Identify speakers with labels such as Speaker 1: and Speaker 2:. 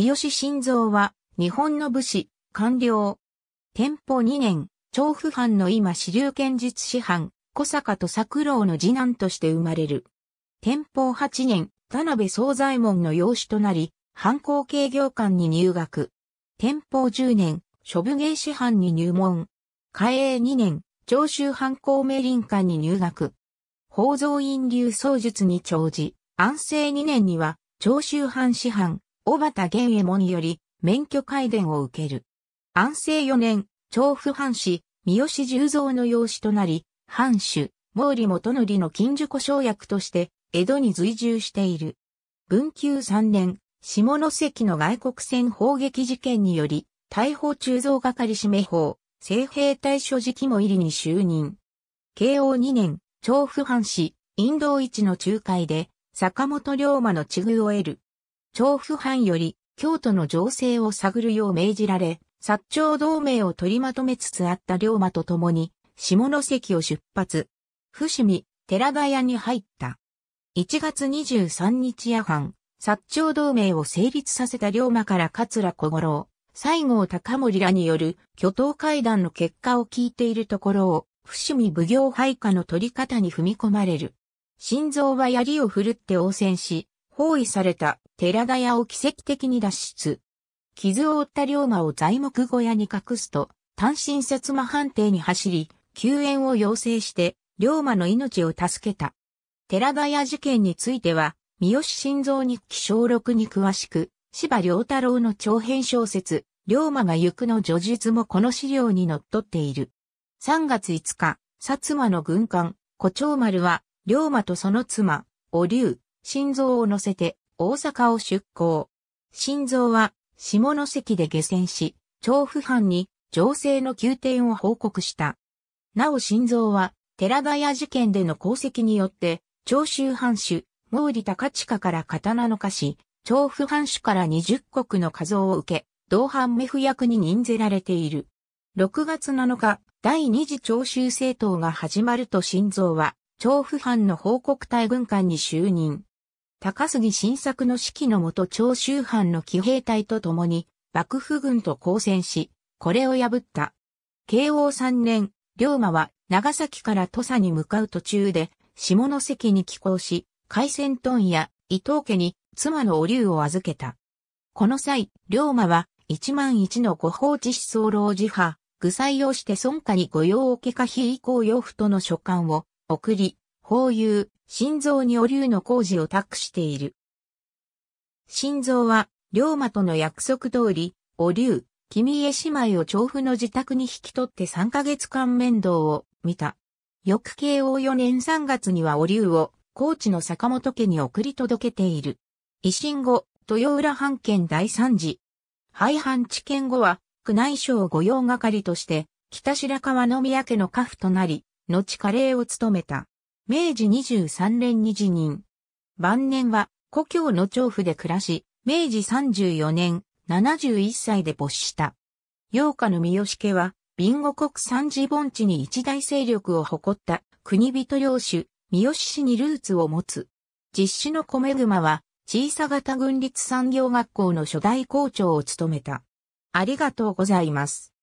Speaker 1: 三好晋三は、日本の武士、官僚。天保2年、調布藩の今支流剣術師範、小坂と作郎の次男として生まれる。天保8年、田辺総左衛門の養子となり、藩校経業館に入学。天保10年、諸武芸師藩に入門。開営2年、長州藩校明林館に入学。宝蔵院流創術に長じ、安政2年には、長州藩師範、小畑玄右衛門より免許改伝を受ける。安政4年、調布藩士、三好十三の養子となり、藩主、毛利元則の近所故障役として、江戸に随従している。文久3年、下関の外国船砲撃事件により、大砲鋳造係指名法、正兵隊所持も入りに就任。慶応2年、調布藩士、ンド一の仲介で、坂本龍馬の地遇を得る。調府藩より京都の情勢を探るよう命じられ、薩長同盟を取りまとめつつあった龍馬と共に、下関を出発。伏見、寺田屋に入った。1月23日夜半、薩長同盟を成立させた龍馬から桂小五郎、西郷隆盛らによる挙党会談の結果を聞いているところを、伏見奉行配下の取り方に踏み込まれる。心臓は槍を振るって応戦し、包囲された寺田屋を奇跡的に脱出。傷を負った龍馬を材木小屋に隠すと、単身薩摩判定に走り、救援を要請して、龍馬の命を助けた。寺田屋事件については、三好晋三日記小録に詳しく、芝良太郎の長編小説、龍馬が行くの叙述もこの資料に則っっている。3月5日、薩摩の軍艦、胡蝶丸は、龍馬とその妻、お竜、心臓を乗せて、大阪を出港。新蔵は下関で下船し、調布藩に情勢の急転を報告した。なお新蔵は寺田屋事件での功績によって、長州藩主、毛利高近から刀の化し、調布藩主から20国の像を受け、同伴目付役に任ぜられている。6月7日、第二次長州政党が始まると新蔵は、調布藩の報告隊軍官に就任。高杉晋作の指揮のもと長州藩の騎兵隊と共に幕府軍と交戦し、これを破った。慶応3年、龍馬は長崎から土佐に向かう途中で下関に寄港し、海鮮豚や伊藤家に妻のお竜を預けた。この際、龍馬は一万一のご法事思想老寺派、具材をして孫家に御用おけか非以降養父との書簡を送り、法有、心臓にお竜の工事を託している。心臓は、龍馬との約束通り、お竜、君へ姉妹を調布の自宅に引き取って3ヶ月間面倒を見た。翌慶応4年3月にはお竜を、高知の坂本家に送り届けている。維新後、豊浦藩県第三次。廃藩置県後は、宮内省御用係として、北白川宮家の家父となり、後カレーを務めた。明治23年に辞任。晩年は故郷の調布で暮らし、明治34年71歳で没した。洋家の三好家は、ビンゴ国三次盆地に一大勢力を誇った国人領主、三好市にルーツを持つ。実施の米熊は、小さ型軍立産業学校の初代校長を務めた。ありがとうございます。